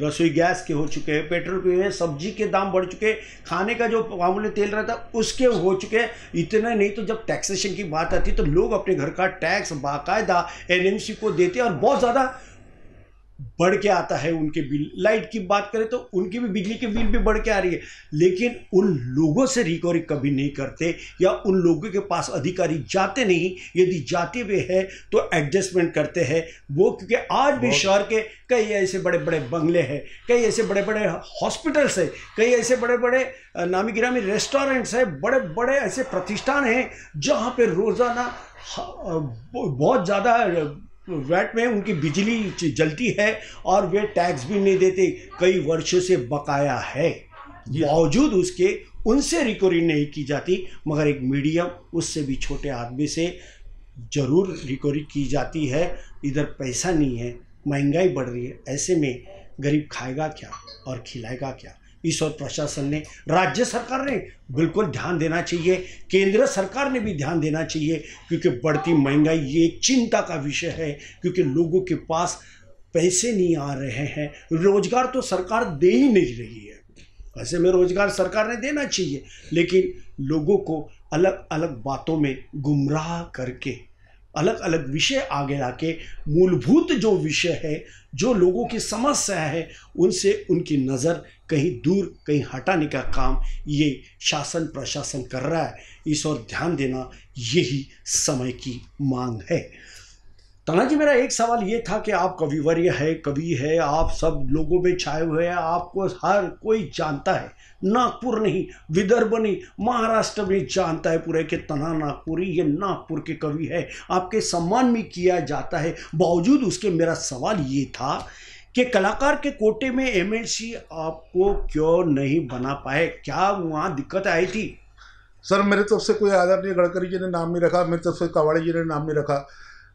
रसोई गैस के हो चुके हैं पेट्रोल के हैं सब्जी के दाम बढ़ चुके हैं खाने का जो मामूली तेल रहता है उसके हो चुके हैं इतना नहीं तो जब टैक्सेशन की बात आती है तो लोग अपने घर का टैक्स बाकायदा एन को देते हैं और बहुत ज़्यादा बढ़ के आता है उनके बिल लाइट की बात करें तो उनकी भी बिजली के बिल भी बढ़ के आ रही है लेकिन उन लोगों से रिकवरी कभी नहीं करते या उन लोगों के पास अधिकारी जाते नहीं यदि जाते हुए है तो एडजस्टमेंट करते हैं वो क्योंकि आज भी शहर के कई ऐसे बड़े बड़े बंगले हैं कई ऐसे बड़े बड़े हॉस्पिटल्स हैं कई ऐसे बड़े बड़े नामी गिरामी रेस्टोरेंट्स हैं बड़े बड़े ऐसे प्रतिष्ठान हैं जहाँ पर रोज़ाना बहुत ज़्यादा वैट में उनकी बिजली जलती है और वे टैक्स भी नहीं देते कई वर्षों से बकाया है बावजूद उसके उनसे रिकवरी नहीं की जाती मगर एक मीडियम उससे भी छोटे आदमी से जरूर रिकवरी की जाती है इधर पैसा नहीं है महंगाई बढ़ रही है ऐसे में गरीब खाएगा क्या और खिलाएगा क्या इस और प्रशासन ने राज्य सरकार ने बिल्कुल ध्यान देना चाहिए केंद्र सरकार ने भी ध्यान देना चाहिए क्योंकि बढ़ती महंगाई ये चिंता का विषय है क्योंकि लोगों के पास पैसे नहीं आ रहे हैं रोजगार तो सरकार दे ही नहीं रही है ऐसे में रोजगार सरकार ने देना चाहिए लेकिन लोगों को अलग अलग बातों में गुमराह करके अलग अलग विषय आगे के मूलभूत जो विषय है जो लोगों की समस्या है उनसे उनकी नज़र कहीं दूर कहीं हटाने का काम ये शासन प्रशासन कर रहा है इस ओर ध्यान देना यही समय की मांग है जी मेरा एक सवाल ये था कि आप कविवर्य है कवि है आप सब लोगों में छाए हुए हैं आपको हर कोई जानता है नागपुर नहीं विदर्भ नहीं महाराष्ट्र में जानता है पूरे के तना नागपुरी ये नागपुर के कवि है आपके सम्मान में किया जाता है बावजूद उसके मेरा सवाल ये था कि कलाकार के कोटे में एम आपको क्यों नहीं बना पाए क्या वहाँ दिक्कत आई थी सर मेरे तरफ से कोई आदरणीय गडकरी जी ने नाम नहीं रखा मेरे तरफ से कवाड़ी जी ने नाम नहीं रखा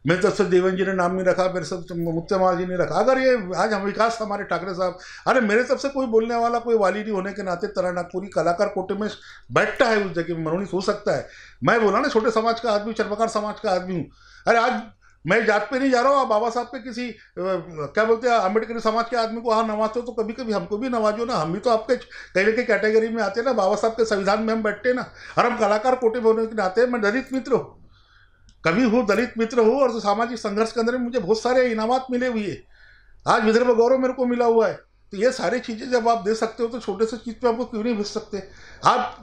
मेरे तरफ से देवन जी ने नाम नहीं रखा मेरे सब मुक्तमाल जी ने रखा अगर ये आज हम विकास हमारे ठाकरे साहब अरे मेरे तरफ से कोई बोलने वाला कोई वाली नहीं होने के नाते तरह नागपुरी कलाकार कोटे में बैठता है उस जगह में मनोनीत हो सकता है मैं बोला ना छोटे समाज का आदमी चरपकार समाज का आदमी हूँ अरे आज मैं जात पे नहीं जा रहा हूँ आप बाबा साहब के किसी क्या बोलते हैं अम्बेडकर समाज के आदमी को हाँ नवाजते हो तो कभी कभी हमको भी नवाजो ना हम भी तो आपके कहीं के कैटेगरी में आते हैं ना बाबा साहब के संविधान में हम बैठते हैं ना और हम कलाकार कोटे होने के नाते मैं दलित मित्र हूँ कभी हूँ दलित मित्र हूँ और सामाजिक संघर्ष के अंदर मुझे बहुत सारे इनामत मिले हुए आज विदर्भ गौरव मेरे को मिला हुआ है तो ये सारी चीज़ें जब आप दे सकते हो तो छोटे से चीज़ पे आपको क्यों नहीं भेज सकते आप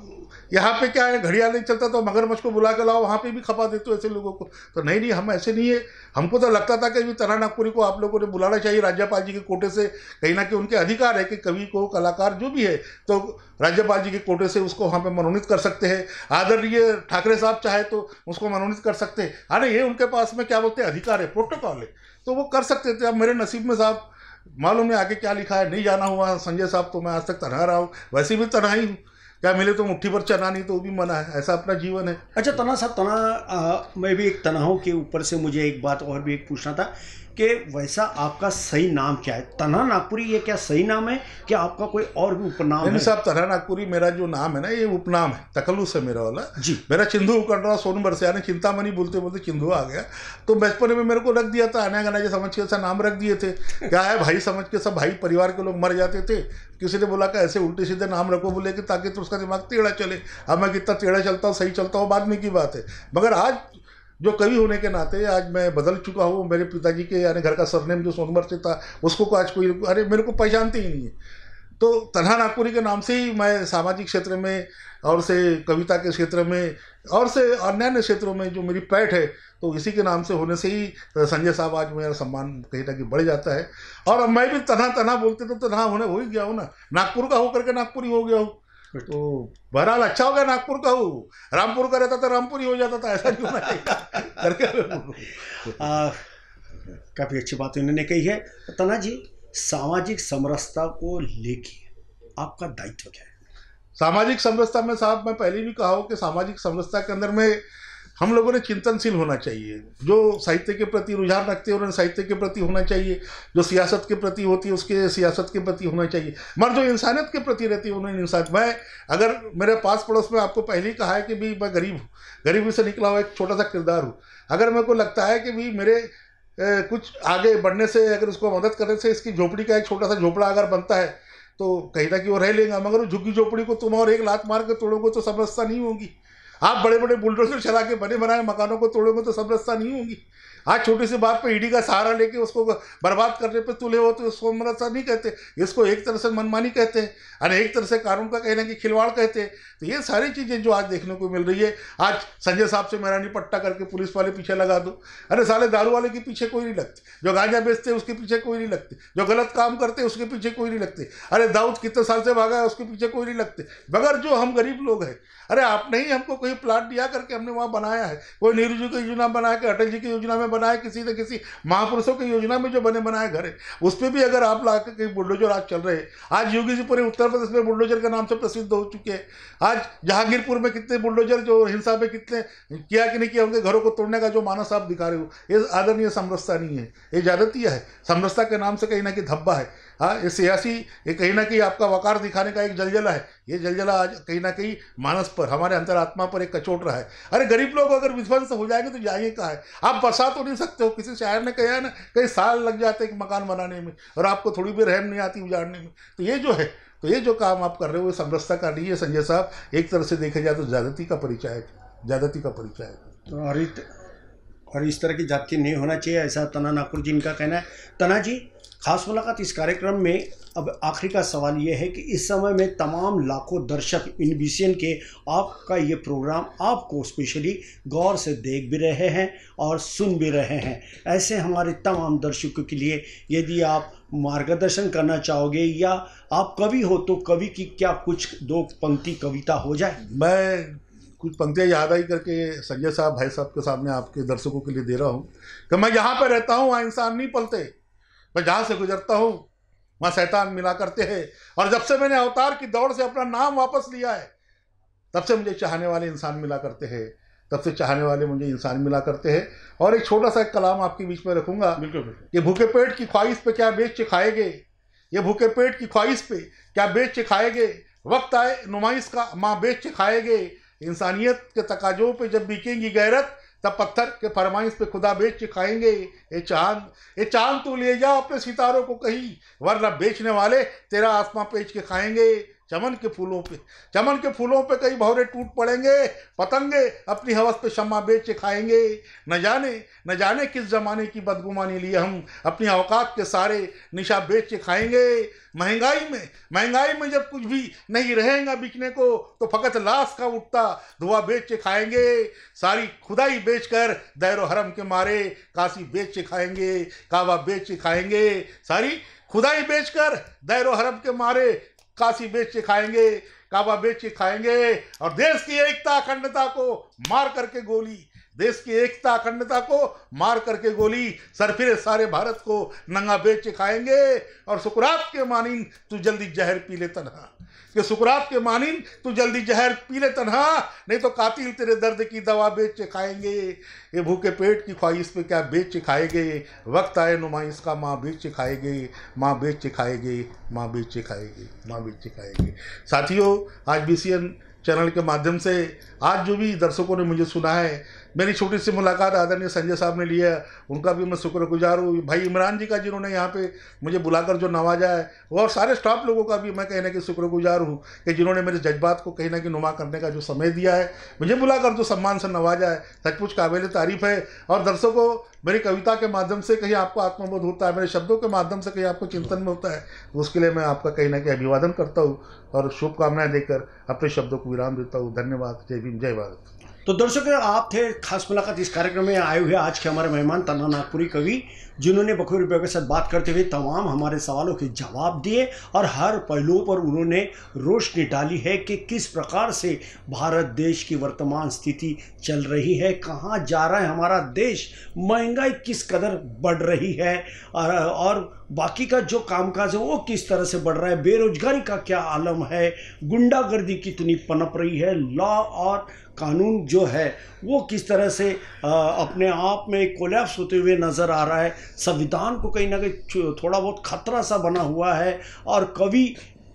यहाँ पे क्या है घड़ियाल नहीं चलता तो मगरमच्छ को बुला के लाओ वहाँ पे भी खपा देते हो ऐसे लोगों को तो नहीं नहीं हम ऐसे नहीं है हमको तो लगता था कि अभी तना नागपुरी को आप लोगों ने बुलाना चाहिए राज्यपाल जी के कोटे से कहीं ना कहीं उनके अधिकार है कि कवि को कलाकार जो भी है तो राज्यपाल जी के कोटे से उसको वहाँ पर मनोनीत कर सकते हैं आदरणीय ठाकरे साहब चाहे तो उसको मनोनीत कर सकते हैं अरे ये उनके पास में क्या बोलते हैं अधिकार है प्रोटोकॉल है तो वो कर सकते थे अब मेरे नसीब में साहब मालूम है आगे क्या लिखा है नहीं जाना हुआ संजय साहब तो मैं आज तक तनहा रहा हूँ वैसे भी तनहा ही हूँ क्या मिले तो मुट्ठी पर चना नहीं तो भी मना है ऐसा अपना जीवन है अच्छा तना साहब तना मैं भी एक तनाव के ऊपर से मुझे एक बात और भी एक पूछना था कि वैसा आपका सही नाम क्या है तन्हा नागपुरी ये क्या सही नाम है क्या आपका कोई और भी उपनाम है साहब तन्हा नागपुरी मेरा जो नाम है ना ये उपनाम है तकलुस है मेरा वाला जी मेरा चिंधू उकड़ रहा सोन बरसिया चिंता चिंतामणि बोलते बोलते चिंधू आ गया तो बचपन में मेरे को रख दिया था आना जी समझ के ऐसा नाम रख दिए थे क्या है भाई समझ के सब भाई परिवार के लोग मर जाते थे किसी ने बोला कि ऐसे उल्टे सीधे नाम रखो बोले कि ताकि तो उसका दिमाग टेढ़ा चले अब मैं कितना टेढ़ा चलता हूँ सही चलता हूँ बाद में की बात है मगर आज जो कवि होने के नाते आज मैं बदल चुका हूँ मेरे पिताजी के यानी घर का सरनेम जो सोनमर से था उसको को आज कोई अरे मेरे को पहचानते ही नहीं है तो तन्हा नागपुरी के नाम से ही मैं सामाजिक क्षेत्र में और से कविता के क्षेत्र में और से अन्य क्षेत्रों में जो मेरी पैठ है तो इसी के नाम से होने से ही संजय साहब आज मेरा सम्मान कहीं ना कहीं बढ़ जाता है और अब मैं भी तनहा तनहा बोलते तो तनहा होने हो ही गया हूँ ना नागपुर का होकर के नागपुरी हो गया हूँ तो बहरहाल अच्छा हो गया नागपुर का रामपुर का रहता तो रामपुर ही हो जाता था ऐसा क्यों काफ़ी अच्छी बात तो इन्होंने कही है तना जी सामाजिक समरसता को लेके आपका दायित्व क्या है सामाजिक समरसता में साहब मैं पहले भी कहा हूँ कि सामाजिक समरसता के अंदर में हम लोगों ने चिंतनशील होना चाहिए जो साहित्य के प्रति रुझान रखते हैं उन्हें साहित्य के प्रति होना चाहिए जो सियासत के प्रति होती है उसके सियासत के प्रति होना चाहिए मगर जो इंसानियत के प्रति रहती है उन्हें इंसान मैं अगर मेरे पास पड़ोस में आपको पहले ही कहा है कि भाई मैं गरीब हूँ गरीबी से निकला हुआ एक छोटा सा किरदार हूँ अगर मेरे को लगता है कि भाई मेरे ए, कुछ आगे बढ़ने से अगर उसको मदद करने से इसकी झोपड़ी का एक छोटा सा झोपड़ा अगर बनता है तो कहीं ना कहीं वो रह लेगा मगर झुग्गी झोपड़ी को तुम और एक लात मार के तोड़ोगे तो समस्या नहीं होगी आप बड़े बड़े बुलडोजर चला के बने बनाए मकानों को तोड़ोगे तो सब रस्ता नहीं होंगी आज छोटी सी बात पर ईडी का सहारा लेके उसको बर्बाद करने पर तुले हो तो उसको मरसा नहीं कहते इसको एक तरह से मनमानी कहते हैं और एक तरह से कानून का कहना कि खिलवाड़ कहते हैं तो ये सारी चीज़ें जो आज देखने को मिल रही है आज संजय साहब से मेरा निपट्टा करके पुलिस वाले पीछे लगा दो अरे साले दारू वाले के पीछे कोई नहीं लगते जो गांजा बेचते उसके पीछे कोई नहीं लगते जो गलत काम करते उसके पीछे कोई नहीं लगते अरे दाऊद कितने साल से भागा है उसके पीछे कोई नहीं लगते मगर जो हम गरीब लोग हैं अरे आपने ही हमको कोई प्लाट दिया करके हमने वहाँ बनाया है कोई नेहरू जी की योजना बना के अटल जी की योजना में बनाए किसी न किसी महापुरुषों की योजना में जो बने बनाए घर है उस पर भी अगर आप ला के बुलडोजर आज चल रहे हैं आज योगी जी पूरे उत्तर प्रदेश में बुलडोजर के नाम से प्रसिद्ध हो चुके हैं आज जहांगीरपुर में कितने बुलडोजर जो हिंसा में कितने किया कि नहीं किया उनके घरों को तोड़ने का जो मानस आप दिखा रहे हो ये आदरणीय समरसता नहीं है ये ज्यादतिया है समरसता के नाम से कहीं ना कहीं धब्बा है हाँ ये सियासी ये कहीं ना कहीं आपका वकार दिखाने का एक जलजला है ये जलजला आज कहीं ना कहीं मानस पर हमारे अंतरात्मा पर एक कचोट रहा है अरे गरीब लोग अगर विध्वंस हो जाएंगे तो जाइए कहा है आप बसा तो नहीं सकते हो किसी शायर ने कहा है ना कई साल लग जाते हैं मकान बनाने में और आपको थोड़ी भी रहम नहीं आती उजाड़ने में तो ये जो है तो ये जो काम आप कर रहे हो समरसता का नहीं है संजय साहब एक तरह से देखा जाए तो ज्यादती का परिचय है ज्यादती का परिचय तो और और इस तरह की जाति नहीं होना चाहिए ऐसा तना नागपुर जी इनका कहना है तना जी खास मुलाकात इस कार्यक्रम में अब आखिरी का सवाल ये है कि इस समय में तमाम लाखों दर्शक इन बी के आपका ये प्रोग्राम आपको स्पेशली गौर से देख भी रहे हैं और सुन भी रहे हैं ऐसे हमारे तमाम दर्शकों के लिए यदि आप मार्गदर्शन करना चाहोगे या आप कवि हो तो कवि की क्या कुछ दो पंक्ति कविता हो जाए मैं कुछ पंक्तियाँ याद आई करके संजय साहब भाई साहब के सामने आपके दर्शकों के लिए दे रहा हूँ कि तो मैं यहाँ पर रहता हूँ वहाँ इंसान नहीं पलते मैं जहाँ से गुजरता हूँ वहाँ शैतान मिला करते हैं और जब से मैंने अवतार की दौड़ से अपना नाम वापस लिया है तब से मुझे चाहने वाले इंसान मिला करते हैं तब से चाहने वाले मुझे इंसान मिला करते हैं और एक छोटा सा एक कलाम आपके बीच में रखूंगा बिल्कुल ये भूखे पेट की ख्वाहिश पे क्या बेच गए ये भूखे पेट की ख्वाहिश पे क्या बेच गए वक्त आए नुमाइश का माँ बेच गए इंसानियत के तकाजों पे जब बिकेंगी गैरत तब पत्थर के फरमाइश पे खुदा बेच के खाएंगे ये चांद ये चांद तू ले जा अपने सितारों को कहीं वरना बेचने वाले तेरा आसमां बेच के खाएंगे चमन के फूलों पे चमन के फूलों पे कई भौरे टूट पड़ेंगे पतंगे अपनी हवस पे शमा बेच खाएंगे न जाने न जाने किस जमाने की बदगुमानी लिए हम अपनी अवकात के सारे निशा बेच खाएंगे महंगाई में महंगाई में जब कुछ भी नहीं रहेगा बिकने को तो फकत लाश का उठता धुआं बेच खाएंगे सारी खुदाई बेच कर दैर हरम के मारे काशी बेच खाएंगे कावा बेच खाएंगे सारी खुदाई बेचकर दैर हरम के मारे काशी बेच के खाएंगे काबा बेच के खाएंगे और देश की एकता अखंडता को मार करके गोली देश की एकता अखंडता को मार करके गोली सर फिर सारे भारत को नंगा बेच के खाएंगे और सुकरात के मानिंद तू जल्दी जहर पी ले तनहा कि सुकरात के मानिन तू जल्दी जहर पी ले तनहा नहीं तो कातिल तेरे दर्द की दवा बेच के खाएंगे ये भूखे पेट की ख्वाहिश पे क्या बेच के खाएंगे वक्त आए नुमाइश का माँ बेच के माँ बेच के माँ बेच के माँ बेच के साथियों आज बी चैनल के माध्यम से आज जो भी दर्शकों ने मुझे सुना है मेरी छोटी सी मुलाकात आदरणीय संजय साहब ने लिया उनका भी मैं शुक्रगुजार हूँ भाई इमरान जी का जिन्होंने यहाँ पे मुझे बुलाकर जो नवाजा है और सारे स्टाफ लोगों का भी मैं कहने के शुक्रगुजार हूँ कि जिन्होंने मेरे जज्बात को कहीं ना कहीं नुमा करने का जो समय दिया है मुझे बुलाकर जो सम्मान से नवाजा है सचमुच काबिल तारीफ़ है और दर्शकों मेरी कविता के माध्यम से कहीं आपको आत्मबोध होता है मेरे शब्दों के माध्यम से कहीं आपको चिंतन में होता है उसके लिए मैं आपका कहीं ना कहीं अभिवादन करता हूँ और शुभकामनाएं देकर अपने शब्दों को विराम देता हूँ धन्यवाद जय दिन जय भारत तो दर्शक आप थे खास मुलाकात इस कार्यक्रम में आए हुए आज के हमारे मेहमान तन्ना नागपुरी कवि जिन्होंने बखूबी के साथ बात करते हुए तमाम हमारे सवालों के जवाब दिए और हर पहलुओं पर उन्होंने रोशनी डाली है कि किस प्रकार से भारत देश की वर्तमान स्थिति चल रही है कहाँ जा रहा है हमारा देश महंगाई किस कदर बढ़ रही है और बाकी का जो कामकाज है वो किस तरह से बढ़ रहा है बेरोजगारी का क्या आलम है गुंडागर्दी कितनी पनप रही है लॉ और कानून जो है वो किस तरह से आ, अपने आप में कोलैप्स होते हुए नज़र आ रहा है संविधान को कहीं ना कहीं थोड़ा बहुत खतरा सा बना हुआ है और कवि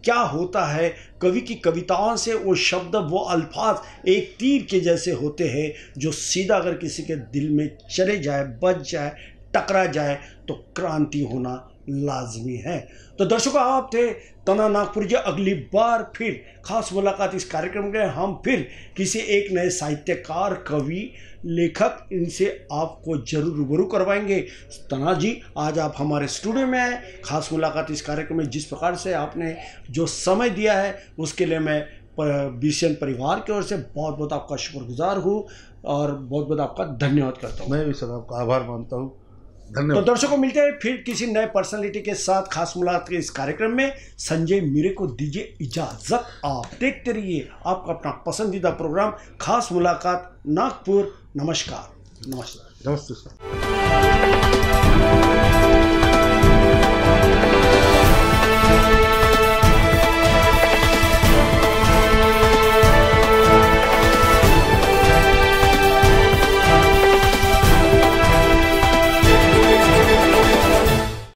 क्या होता है कवि की कविताओं से वो शब्द वो अल्फाज एक तीर के जैसे होते हैं जो सीधा अगर किसी के दिल में चले जाए बच जाए टकरा जाए तो क्रांति होना लाजमी है तो दर्शकों आप थे तना नागपुर जी अगली बार फिर खास मुलाकात इस कार्यक्रम के हम फिर किसी एक नए साहित्यकार कवि लेखक इनसे आपको जरूर रूबरू करवाएंगे तना जी आज आप हमारे स्टूडियो में आए खास मुलाकात इस कार्यक्रम में जिस प्रकार से आपने जो समय दिया है उसके लिए मैं बीसीएन परिवार की ओर से बहुत बहुत आपका शुक्रगुजार हूँ और बहुत बहुत आपका धन्यवाद करता हूँ मैं भी सर आपका आभार मानता हूँ धन्यवाद तो दर्शकों मिलते हैं फिर किसी नए पर्सनालिटी के साथ खास मुलाकात के इस कार्यक्रम में संजय मीरे को दीजिए इजाजत आप देखते रहिए आपका अपना पसंदीदा प्रोग्राम खास मुलाकात नागपुर नमस्कार नमस्कार नमस्ते सर